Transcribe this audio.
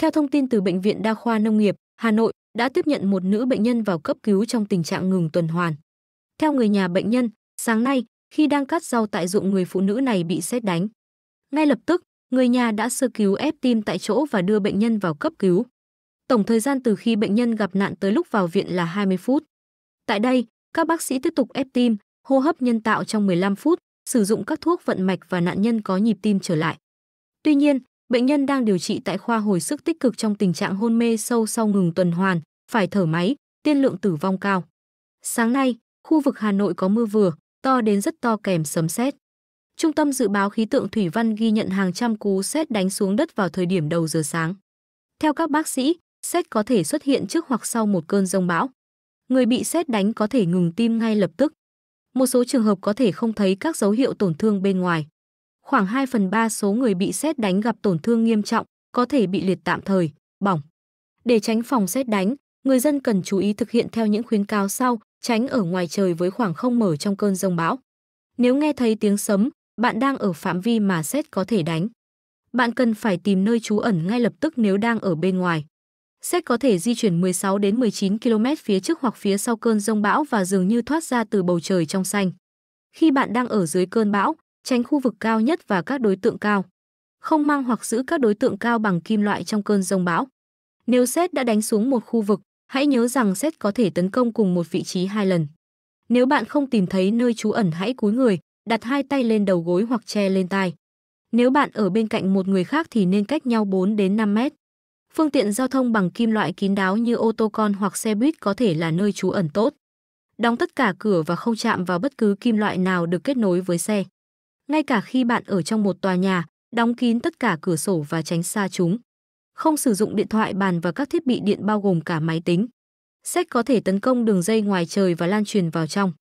Theo thông tin từ Bệnh viện Đa khoa Nông nghiệp, Hà Nội đã tiếp nhận một nữ bệnh nhân vào cấp cứu trong tình trạng ngừng tuần hoàn. Theo người nhà bệnh nhân, sáng nay, khi đang cắt rau tại ruộng người phụ nữ này bị xét đánh. Ngay lập tức, người nhà đã sơ cứu ép tim tại chỗ và đưa bệnh nhân vào cấp cứu. Tổng thời gian từ khi bệnh nhân gặp nạn tới lúc vào viện là 20 phút. Tại đây, các bác sĩ tiếp tục ép tim, hô hấp nhân tạo trong 15 phút, sử dụng các thuốc vận mạch và nạn nhân có nhịp tim trở lại. Tuy nhiên, Bệnh nhân đang điều trị tại khoa hồi sức tích cực trong tình trạng hôn mê sâu sau ngừng tuần hoàn, phải thở máy, tiên lượng tử vong cao. Sáng nay, khu vực Hà Nội có mưa vừa, to đến rất to kèm sấm sét. Trung tâm dự báo khí tượng thủy văn ghi nhận hàng trăm cú sét đánh xuống đất vào thời điểm đầu giờ sáng. Theo các bác sĩ, sét có thể xuất hiện trước hoặc sau một cơn rông bão. Người bị sét đánh có thể ngừng tim ngay lập tức. Một số trường hợp có thể không thấy các dấu hiệu tổn thương bên ngoài khoảng 2 phần 3 số người bị xét đánh gặp tổn thương nghiêm trọng, có thể bị liệt tạm thời, bỏng. Để tránh phòng xét đánh, người dân cần chú ý thực hiện theo những khuyến cáo sau, tránh ở ngoài trời với khoảng không mở trong cơn rông bão. Nếu nghe thấy tiếng sấm, bạn đang ở phạm vi mà xét có thể đánh. Bạn cần phải tìm nơi trú ẩn ngay lập tức nếu đang ở bên ngoài. Xét có thể di chuyển 16 đến 19 km phía trước hoặc phía sau cơn rông bão và dường như thoát ra từ bầu trời trong xanh. Khi bạn đang ở dưới cơn bão, tránh khu vực cao nhất và các đối tượng cao. Không mang hoặc giữ các đối tượng cao bằng kim loại trong cơn rông bão. Nếu xét đã đánh xuống một khu vực, hãy nhớ rằng xét có thể tấn công cùng một vị trí hai lần. Nếu bạn không tìm thấy nơi trú ẩn hãy cúi người, đặt hai tay lên đầu gối hoặc che lên tai. Nếu bạn ở bên cạnh một người khác thì nên cách nhau 4 đến 5 mét. Phương tiện giao thông bằng kim loại kín đáo như ô tô con hoặc xe buýt có thể là nơi trú ẩn tốt. Đóng tất cả cửa và không chạm vào bất cứ kim loại nào được kết nối với xe ngay cả khi bạn ở trong một tòa nhà, đóng kín tất cả cửa sổ và tránh xa chúng. Không sử dụng điện thoại bàn và các thiết bị điện bao gồm cả máy tính. Sách có thể tấn công đường dây ngoài trời và lan truyền vào trong.